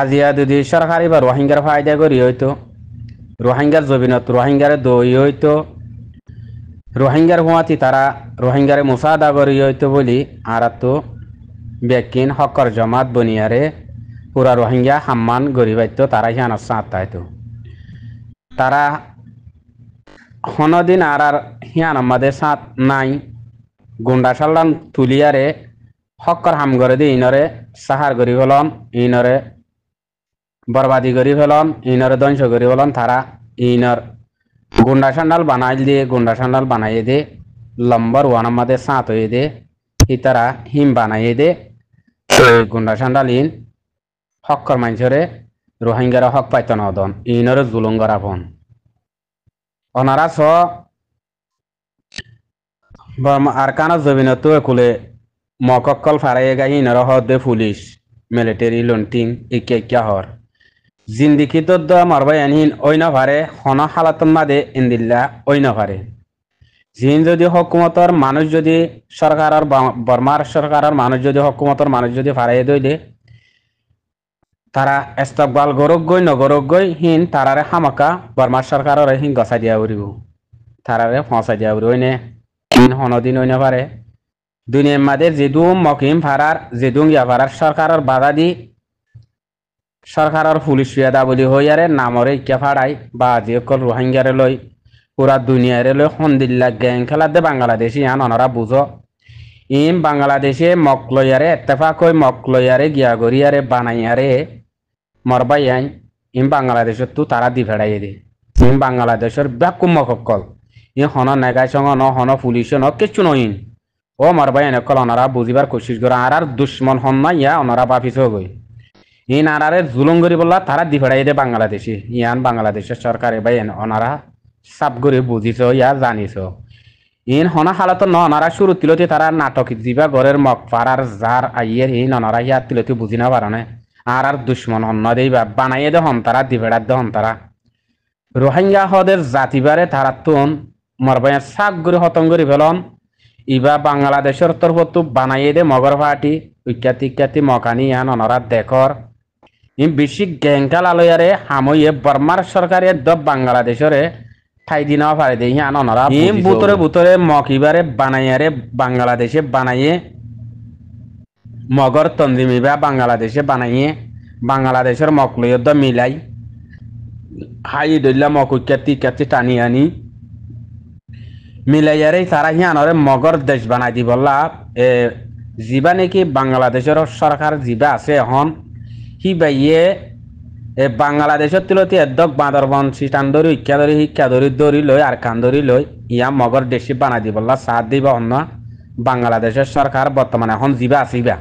আজিয়া যদি সরকারি বা রোহিঙ্গার ফায়দা করি হয়তো রোহিঙ্গার জবিনত রোহিঙ্গার দই হইতো রোহিঙ্গার হুয়াতি তারা রোহিঙ্গারে মুসাদা করি হইতো বলি আর তো বেকিন হকর জমাত বনিয়ারে পুরা রোহিঙ্গা গড়ি গরিবাইতো তারা হিয়ান হইতো তারা হনদিন আর আর হিয়ান আমাদের সাঁত নাই গুন্ডা সাল্লান তুলিয়ারে হকর হাম করে দি ইনরে সাহার গরি হলম ইনরে বরবাদি করি ফেলন ইনর ধ্বংস করি ফেলন তারা ইনর গুন্ডা সান্ডাল বানাইল দিয়ে গুন্ডা সান্ডাল বানাইয়ে দে লম্বর ওয়ান আমাদে সাঁত হয়ে দে হি তারা হিম বানাইয়ে দে গুন্ডা সান্ডাল ইন হকর মাইনসরে রোহিঙ্গারা হক পাইত নদন ইনর জুলুঙ্গরা ফোন অনারা স আরকান জবিন তো একুলে মকক্কল ফারাইয়ে গাই ইনর হদে পুলিশ মিলিটারি লন্টিং একে একে হর জিন্দিকি তো মারবাই আনিন ওই ভারে হন হালাতন মাদে ইন্দিল্লা ওই ভারে জিন যদি হকুমতর মানুষ যদি সরকারের বর্মার সরকারের মানুষ যদি হকুমতর মানুষ যদি ফারাই দইলে তারা এস্তকবাল নগরক গই হিন তারারে হামাকা বর্মার সরকারের হিন গসা দিয়া উড়িব তারারে ফসা দিয়া উড়ি ওইনে হিন হনদিন ওইনে ভারে দুনিয়ার মাদের জিদুম মকিম ভাড়ার জিদুং ইয়া ভাড়ার সরকারের বাধা দি সরকারের পুলিশ দাবলি হইয়ারে নামরে ইকা ফাড়াই বা অকল রোহিঙ্গারে লই পুরা দুনিয়ারে লই সন্দিল্লা গেং খেলাতে বাংলাদেশি ইয়ান অনরা বুঝো ইম বাংলাদেশে মক লইয়ারে এত্তেফাক কই মক লইয়ারে গিয়া গড়িয়ারে বানাইয়ারে মরবাই আইন ইম বাংলাদেশত তো তারা দি ফেড়াই দে ইম বাংলাদেশের ব্যাকুম মকল ই হন নেগাই সঙ্গ ন হন পুলিশ ন কিছু নইন ও মরবাই এনেকল অনারা বুঝিবার কোশিশ করে আর আর দুশ্মন হন না ইয়া অনারা বাপিস হয়ে গই ইন আনারে জুলুম করি বললা তারা দি ফেড়াই দে বাংলাদেশি ইয়ান বাংলাদেশের সরকারে বা ইন অনারা সাপ করে বুঝিছ ইয়া জানিস ইন হনা হালত ন অনারা শুরু তিলতি তারা নাটক দিবা ঘরের মগ পাড়ার জার আইয়ের ইন অনারা ইয়া তিলতি বুঝি না পারনে আর আর দুশ্মন অন্য দেইবা বানাইয়ে দে হন তারা দি দে হন তারা রোহিঙ্গা হদের জাতিবারে তারা তুন মরবাইয়া সাপ করে হতং করে ফেলন ইবা বাংলাদেশের তরফত তো বানাইয়ে দে মগর ভাটি উইখ্যাতি ইখ্যাতি মকানি ইয়ান অনারা দেখর বেশি গেঙ্কাল আলোয়ারে হামইয়ে বর্মার সরকারে দ বাংলাদেশরে ঠাই দিন পারে দে ইহান অনরা ইম বুতরে বুতরে মকিবারে বানাইয়ারে বাংলাদেশে বানাইয়ে মগর তন্দিমিবা বাংলাদেশে বানাইয়ে বাংলাদেশের মকলয় দ মিলাই হাই দইলা কেতি কেতি টানি আনি মিলাইয়ারে তারা হিয়ানরে মগর দেশ বানাই দিবলা এ জিবা নেকি বাংলাদেশের সরকার জিবা আছে এখন হি বাইয়ে বাংলাদেশের তুলতি এদক বাঁদর বন সিটান ধরি শিক্ষা ধরি শিক্ষা ধরি ধরি লই আর কান ধরি লই ইয়া মগর দেশি বানাই দিব সাহ দিব অন্য বাংলাদেশের সরকার বর্তমানে এখন জিবা আসিবা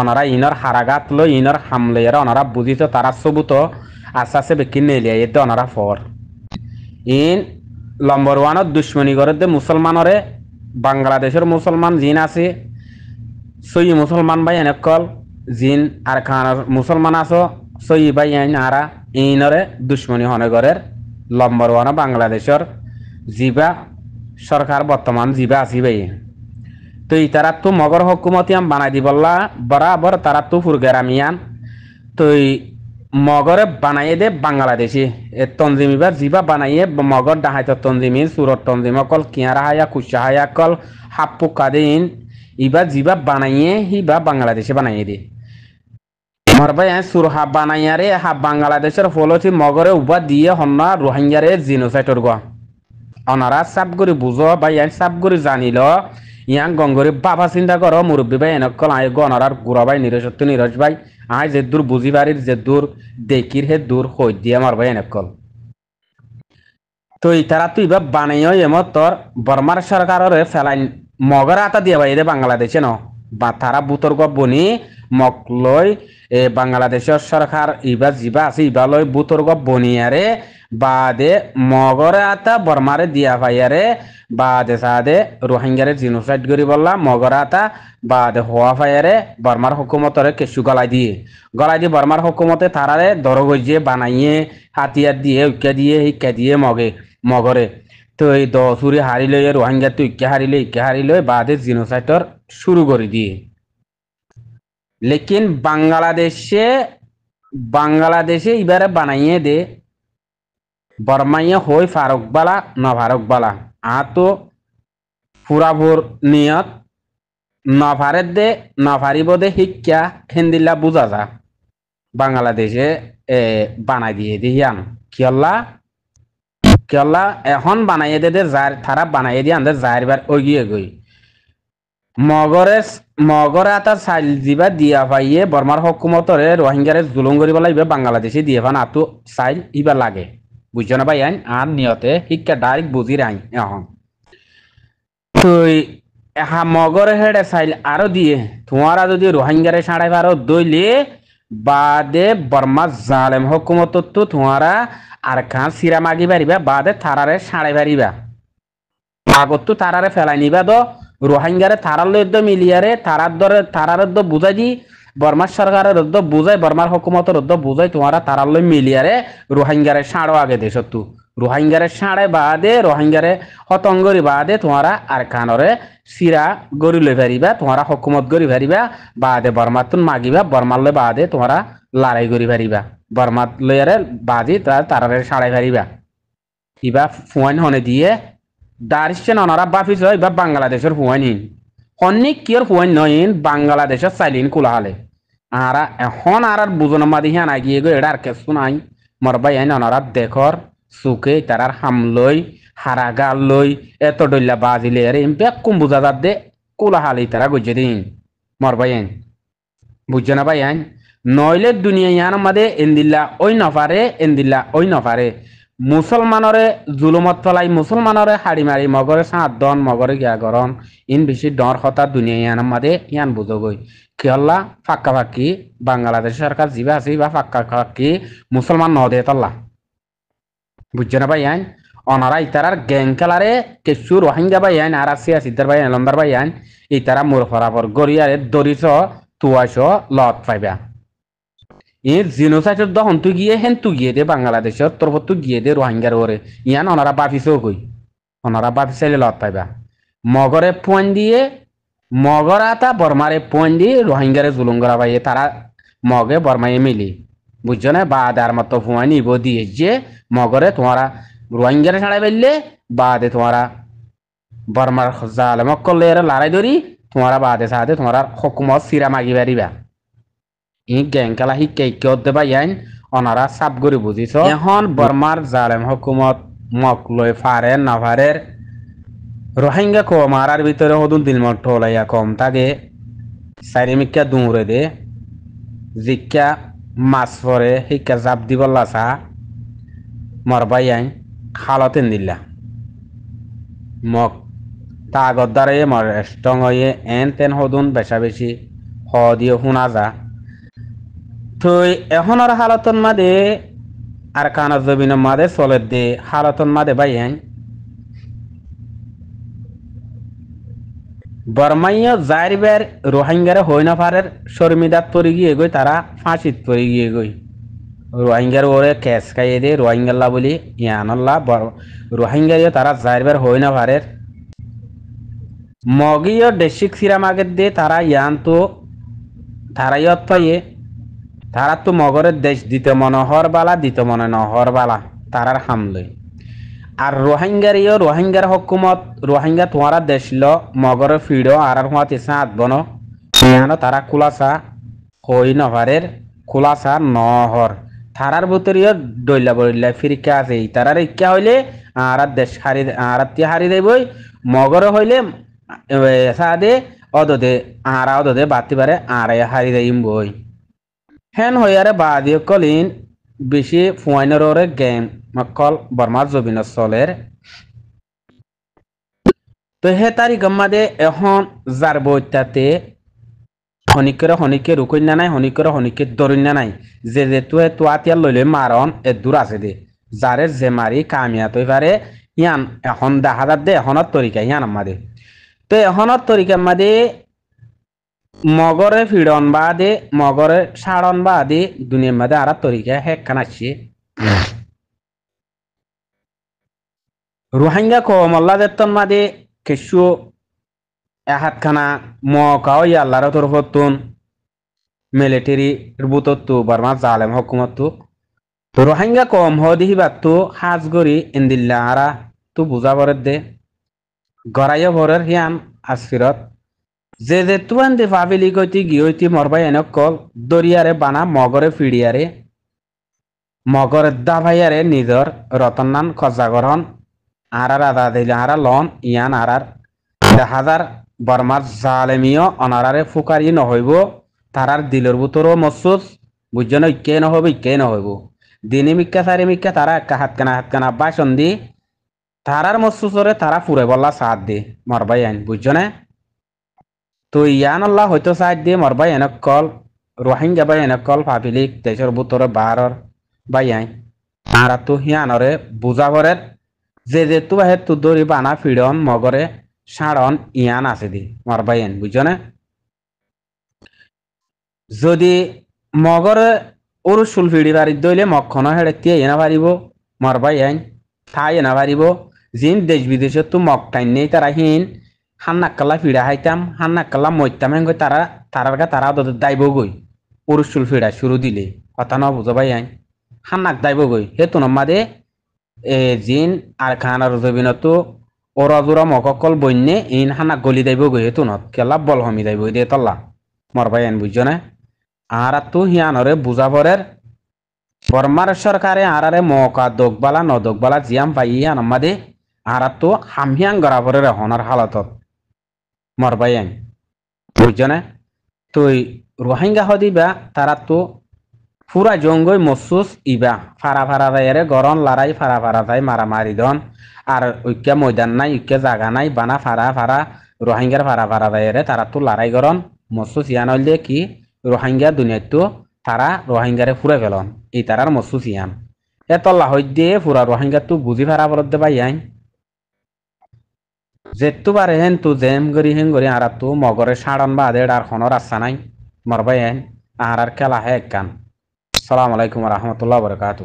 অনরা ইনর হারাগাত লই ইনর হামলের অনরা বুঝিত তারা সবুত আস্তে আস্তে বেকি নেলিয়া এতে অনরা ফর ইন নম্বর ওয়ানত দুশ্মনী করে দে মুসলমানরে বাংলাদেশের মুসলমান জিন আছে সই মুসলমান ভাই এনেকল জিন আর খান মুসলমান আছো সই ভাই আইন হারা ইনরে দুশ্মনী হনগরের লম্বর ওয়ান বাংলাদেশের জিবা সরকার বর্তমান জিবা আসি ভাই তো তারা তো মগর হকুমতিয়াম বানাই দি বললা বরাবর তারা তো ফুরগেরামিয়ান তো মগরে বানাইয়ে দে বাংলাদেশি এ তঞ্জিমি বা জিবা বানাইয়ে মগর তো তঞ্জিমি সুরত তঞ্জিম অকল কিয়ারা হায়া কুচা হায়া কল হাপ্পু কাদিন ইবা জিবা বানাইয়ে হিবা বাংলাদেশে বানাইয়ে দে আমার সুর হা বানাইয়ারে হা বাংলাদেশের ফলতি মগরে উবা দিয়ে হন্না রোহিঙ্গারে জিনোসাইটর অনারা সাপ করে বুঝো ভাই আই জানিল ইয়াং গঙ্গরি বাবা চিন্তা করো মুরব্বী ভাই এনেকল আই গনারার গুড়া ভাই নিরসত্য নিরজ ভাই আই যে দূর বুঝি যে দূর দেখির হে দূর হই দিয়ে আমার ভাই এনেকল তো ইতারা তুই বা বানাইও এমত তোর বর্মার সরকারের ফেলাই মগরা আতা দিয়ে ভাই বাংলাদেশে ন বা তারা বুতর্গ বনি মক লই এ বাংলাদেশের সরকার ইবা জিবা আছে ইবা লই বুতর্গ বনিয়ারে বাদে মগরে আতা বর্মারে দিয়া পাইয়ারে বাদে সাদে রোহিঙ্গারে জিনোসাইড করি বললা মগরে আতা বাদে হওয়া ফাইয়ারে বর্মার হুকুমতরে কেঁচু গলাই দিয়ে গলাই দিয়ে বর্মার হুকুমতে তারারে দরগজিয়ে বানাইয়ে হাতিয়ার দিয়ে উকিয়া দিয়ে শিক্ষা দিয়ে মগে মগরে তো এই দহ চুরি হারিলে রোহিঙ্গা তো ইকে হারিলে ইকে হারিলে বাদে জিনোসাইটর শুরু করে দিয়ে লেকিন বাংলাদেশে বাংলাদেশে এবারে বানাইয়ে দে বর্মাইয়ে হই ফারুক বালা না ফারুক বালা আ তো পুরাভুর নিয়ত না দে না দে শিক্ষা হিন্দিল্লা বুঝা যা বাংলাদেশে বানাই দিয়ে দিয়ান কিয়লা কিয়লা এখন বানাইয়ে দে যার তারা বানাইয়ে দিয়ে আন যার বার অগিয়ে গই মগৰে মগৰে এটা চাইল যিবা দিয়া পাইয়ে বৰ্মাৰ হকুমতৰে ৰোহিংগাৰে জুলুম কৰিব লাগিব বাংলাদেশে দিয়ে পান আতো চাইল ইবা লাগে না ভাই আইন আন নিহতে শিক্ষা ডাইৰেক্ট বুজি রাই এখন তুই এহা মগৰে হেডে চাইল আৰু দিয়ে তোমারা যদি ৰোহিংগাৰে সাড়াই পাৰ দইলে বাদে বর্মা জালেম তো তোমারা আর খান সিরা মাগি পারিবা বাদে থারারে সাড়াই পারিবা আগত তো থারারে ফেলাই নিবা তো রোহিঙ্গারে তারার লদ্য মিলিয়ারে থারার দরে থারার দ বুঝাই দি বর্মার সরকারের রদ্দ বুঝাই বর্মার হকুমতের রদ্দ বুঝাই তোমারা তারাল মিলিয়ারে রোহিঙ্গারে সাড়ো আগে দেশ তু রোহিঙ্গারে সাড়ে বাদে রোহিঙ্গারে হতঙ্গরি বাদে তোমারা আর কানরে সিরা গরি লই ভারিবা তোমারা হকুমত গরি ভারিবা বাদে বর্মার তুন মাগিবা বর্মার লই বাদে তোমারা লড়াই গরি ভারিবা বর্মার লইয়ারে বাদি তারারে সাড়ে ভারিবা ইবা ফুয়ান হনে দিয়ে দারিসেন অনারা বাফিস হয় বা বাংলাদেশের হুয়ান হিন হন্নি কিয়র হুয়ান নইন বাংলাদেশের সাইলিন কোলাহালে আরা এখন আর আর বুঝনো মাদি হ্যাঁ আগিয়ে গো এটা আর কেসু নাই মরবাই আইন অনারা দেখর সুকে তারার হামলই হারাগা লই এত ডল্লা বাজিলে আরে বেকুম বুঝা যার দে কোলাহালে তারা গুজে দিন মর মরবাই আইন বুঝছো না ভাই আইন নইলে দুনিয়া ইয়ান মাদে এন্দিল্লা ওই নফারে এন্দিল্লা ওই নফারে মুসলমানরে জুলুমত চলাই মুসলমানরে হাড়ি মারি মগরে সাঁত দন মগরে গিয়া গরম ইন বেশি ডর হতা দুনিয়া ইয়ান মাদে ইয়ান বুঝগই কিহল্লা ফাক্কা ফাক্কি বাংলাদেশ সরকার জিবা আছে বা ফাক্কা ফাক্কি মুসলমান নদে তল্লা বুঝছে না ভাই আইন অনারা ইতারার গ্যাং খেলারে কেসু রোহিঙ্গা ভাই আইন আর আসিয়া সিদ্ধার ভাই আইন লম্বার ভাই আইন ইতারা মোর ফরাফর গড়িয়ারে দরিছ তুয়াইছ লত পাইবা এর জিনোসাইটের দহন তু গিয়ে হেন তু গিয়ে দে বাংলাদেশের তরফ তু গিয়ে দে রোহিঙ্গার ওরে ইয়ান অনারা বাপিসেও কই অনারা বাপিসাইলে লত পাইবা মগরে পয়েন দিয়ে মগরা তা বর্মারে পয়েন দিয়ে রোহিঙ্গারে জুলুম করা পাইয়ে তারা মগে বর্মায়ে মিলি বুঝছো না বা আদার মতো ফুয়া নিব দিয়ে যে মগরে তোমারা রোহিঙ্গারে ছাড়া বেললে বাদে তোমারা বর্মার জালেমক করলে এরা লড়াই ধরি তোমারা বাদে সাথে তোমারা হকুমত সিরা মাগি পারিবা ই গেংকালা শিক্ষাই কিয় দেবা ইয়াইন অনারা চাপ করে বুঝিছ এখন বর্মার জালেম হকুমত মক লই ফারে নাভারের রোহিঙ্গা কমারার ভিতরে হদুন দিলমত ঠোলাইয়া কম থাকে চারিমিকা দূরে দে জিকা মাছ পরে শিক্ষা জাপ দিব লাসা মরবাই আইন খালতেন দিলা মক তা আগত দ্বারাই মর স্টং হয়ে এন তেন হদুন বেশা বেশি হ দিয়ে শুনা যা তো এখনৰ হালতন মাদে আর কানা জবিনৰ মাদে চলে দে হালতন মাদে বাই আইন বর্মাইয় জাইরবের বেৰ ৰোহিংগাৰে হৈ পারের শৰ্মিদাত পৰি গিয়ে গই তারা ফাঁসিত পৰি গিয়ে গই রোহিঙ্গার ওরে ক্যাশ খাইয়ে দে রোহিঙ্গাল্লা বলি ইয়ানাল্লা রোহিঙ্গারিও তারা জাইরবের বেৰ হৈ পারের মগিও ডেসিক সিরাম আগের দে তারা ইয়ান তো তারাই অত্তয়ে তারা তো মগরের দেশ দিত মনে হর বালা দিতে মনে নহর বালা তারার হামলে আর রোহিঙ্গার ইয় রোহিঙ্গার হকুমত রোহিঙ্গা তোমারা দেশ ল মগর ফিড় আর হুয়া তেসা আদবন সিয়ানো তারা কুলাসা হই নভারের কুলাসা নহর তারার ভিতরীয় ডইলা বইলা ফিরিকা আছে তারার ইচ্ছা হইলে আর দেশ হারি আর হারি দেবই মগর হইলে সাদে অদদে আরা অদদে বাতি পারে আড়াই হারি দেইম বই hen hoyare কলিন kolin bishi fuwainerore গেম মকল বর্মা জবিন সলের তো হে তারি গম্মাদে এখন জার বইটাতে হনিকের হনিকে রুকই না নাই হনিকের হনিকে দরিন না নাই যে যে তুয়ে তোয়াতিয়া লইলে মারন এ দূর আছে দে যারে যে মারি কামিয়া তৈ পারে ইয়ান এখন দেখা দে এখনত তরিকা ইয়ান আমাদের তো এখনত তরিকা মাদে মগরে ফিডন বা দে মগরে সাড়ন বা দে দুনিয়ার মধ্যে আর তরিকা হেকান আছে রোহিঙ্গা কমল্লা দেতন মাদে কিছু এহাতখানা মকাও ইয়াল্লার তরফতুন মিলিটারি বুতত্তু বর্মা জালেম তো রোহিঙ্গা কম হদিহি বাত্তু হাজ গরি ইন্দিল্লা আরা তু বুঝা বরের দে গড়াইয়া বরের হিয়ান আসফিরত যে যে তুয়ান দে ফাবিলি কইতি গিয়তি মরবাই এনক কল দরিয়ারে বানা মগরে ফিড়িয়ারে মগরে দাভাইয়ারে নিজর রতনান আর আর আদা দিল আর লন ইয়ান আর দেহাজার বর্মার জালেমিও অনারারে ফুকারি নহইব তারার দিলর বুতরও মসুস বুঝজন ইকে নহব ইকে নহইব দিনে মিক্কা সারে মিক্কা তারা একা হাত হাতকানা বাসন দি তারার মসুসরে তারা ফুরে বললা সাত দি মরবাই আইন বুঝজনে তো ইয়ান আল্লাহ হয়তো সাইড দিয়ে মরবাই এনেক কল রোহিঙ্গা বাই এনেক কল ভাবিলি দেশের বুতরে বাহারর বাই আই আর তো হিয়ানরে বুঝা যে যে তু বাহে তু দরি বানা ফিড়ন মগরে সাড়ন ইয়ান আছে দি মরবাই এন বুঝনে যদি মগরে ওর চুল ফিড়ি বাড়ি দইলে মক্ষণ তিয়ে এনে পারিব মরবাই আইন ঠাই এনে পারিব জিন দেশ বিদেশে তু মক টাইন নেই তারা হিন হান্না কালা ফিড়া হাইতাম হান্না কালা মইতাম হেঙ্গই তারা তারার গা তারা ওদের দাইব গই অরুসুল ফিড়া শুরু দিলে কথা ন বুঝবাই আইন হান্নাক দাইব গই হে তো দে এ জিন আর খান আর জবিনতো অরাজুরা মককল বন্যে ইন হান্নাক গলি দাইব গই হে তো নত কেলা বল হমি দাইব দে তল্লা মরবাই আইন বুঝছ না আর তো হিয়ানরে বুঝাবরের বর্মার সরকারে আরে মকা দোকবালা নদোকবালা জিয়াম পাইয়া নম্মাদে আর তো হামহিয়াং গরাবরের হনার হালাতত মরবাইয়াং বুঝছো না তুই রোহিঙ্গা হদিবা তারা তো পুরা জঙ্গই মসুস ইবা ফারা ফারা রায়েরে গরম লড়াই ফারা ফারা যাই মারামারি দন আর ঐক্যা ময়দান নাই ঐক্যা জাগা নাই বানা ফারা ফারা রোহিঙ্গার ফারা ফারা রায়েরে তারা তো লড়াই গরম মসুস ইয়ান হইলে কি রোহিঙ্গা দুনিয়ায় তো তারা রোহিঙ্গারে ফুরে ফেলন এই তারার মসুস ইয়ান এত লাহই দিয়ে পুরা রোহিঙ্গা তো বুঝি ফারা বলতে পাই আইন যেতু বারে হেন তু জেম গরি হেন গরি আর তু মগরে সাড়ান বাদে আর হনর আসা আচ্ছা নাই মরবাই হেন আর আর খেলা হে কান সালাম আলাইকুম রহমতুল্লাহ বরকাত